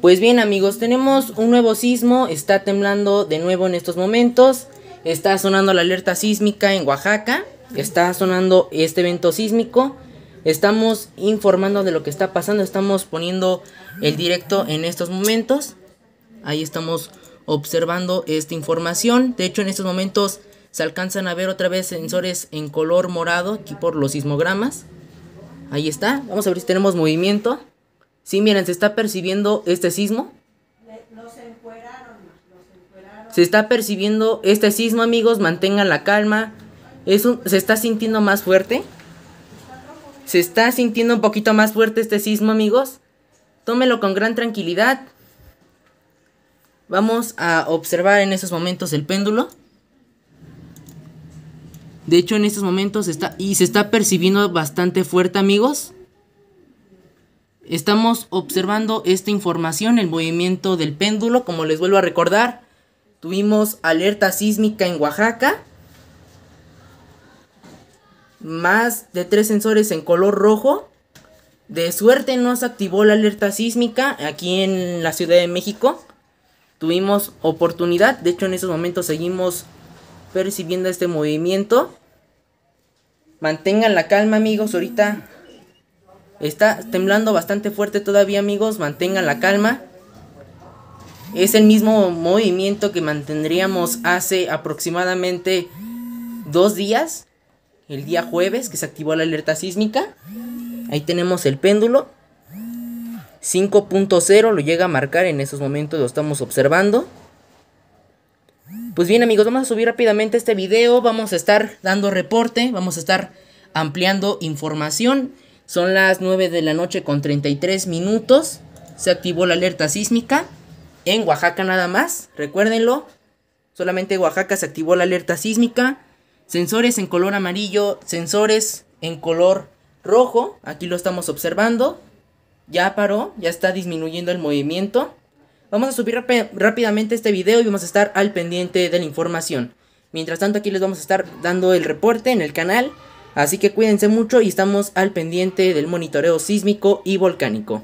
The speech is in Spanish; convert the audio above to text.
Pues bien amigos, tenemos un nuevo sismo, está temblando de nuevo en estos momentos, está sonando la alerta sísmica en Oaxaca, está sonando este evento sísmico, estamos informando de lo que está pasando, estamos poniendo el directo en estos momentos, ahí estamos observando esta información, de hecho en estos momentos se alcanzan a ver otra vez sensores en color morado aquí por los sismogramas, ahí está, vamos a ver si tenemos movimiento. Sí, miren, se está percibiendo este sismo. Se está percibiendo este sismo, amigos. Mantengan la calma. se está sintiendo más fuerte. Se está sintiendo un poquito más fuerte este sismo, amigos. Tómelo con gran tranquilidad. Vamos a observar en esos momentos el péndulo. De hecho, en estos momentos está y se está percibiendo bastante fuerte, amigos. Estamos observando esta información, el movimiento del péndulo, como les vuelvo a recordar. Tuvimos alerta sísmica en Oaxaca. Más de tres sensores en color rojo. De suerte no se activó la alerta sísmica aquí en la Ciudad de México. Tuvimos oportunidad, de hecho en esos momentos seguimos percibiendo este movimiento. Mantengan la calma amigos, ahorita Está temblando bastante fuerte todavía, amigos. Mantengan la calma. Es el mismo movimiento que mantendríamos hace aproximadamente dos días. El día jueves que se activó la alerta sísmica. Ahí tenemos el péndulo. 5.0 lo llega a marcar en esos momentos, lo estamos observando. Pues bien amigos, vamos a subir rápidamente este video, vamos a estar dando reporte, vamos a estar ampliando información. Son las 9 de la noche con 33 minutos. Se activó la alerta sísmica en Oaxaca nada más, recuérdenlo. Solamente en Oaxaca se activó la alerta sísmica. Sensores en color amarillo, sensores en color rojo, aquí lo estamos observando. Ya paró, ya está disminuyendo el movimiento. Vamos a subir rápidamente este video y vamos a estar al pendiente de la información. Mientras tanto aquí les vamos a estar dando el reporte en el canal. Así que cuídense mucho y estamos al pendiente del monitoreo sísmico y volcánico.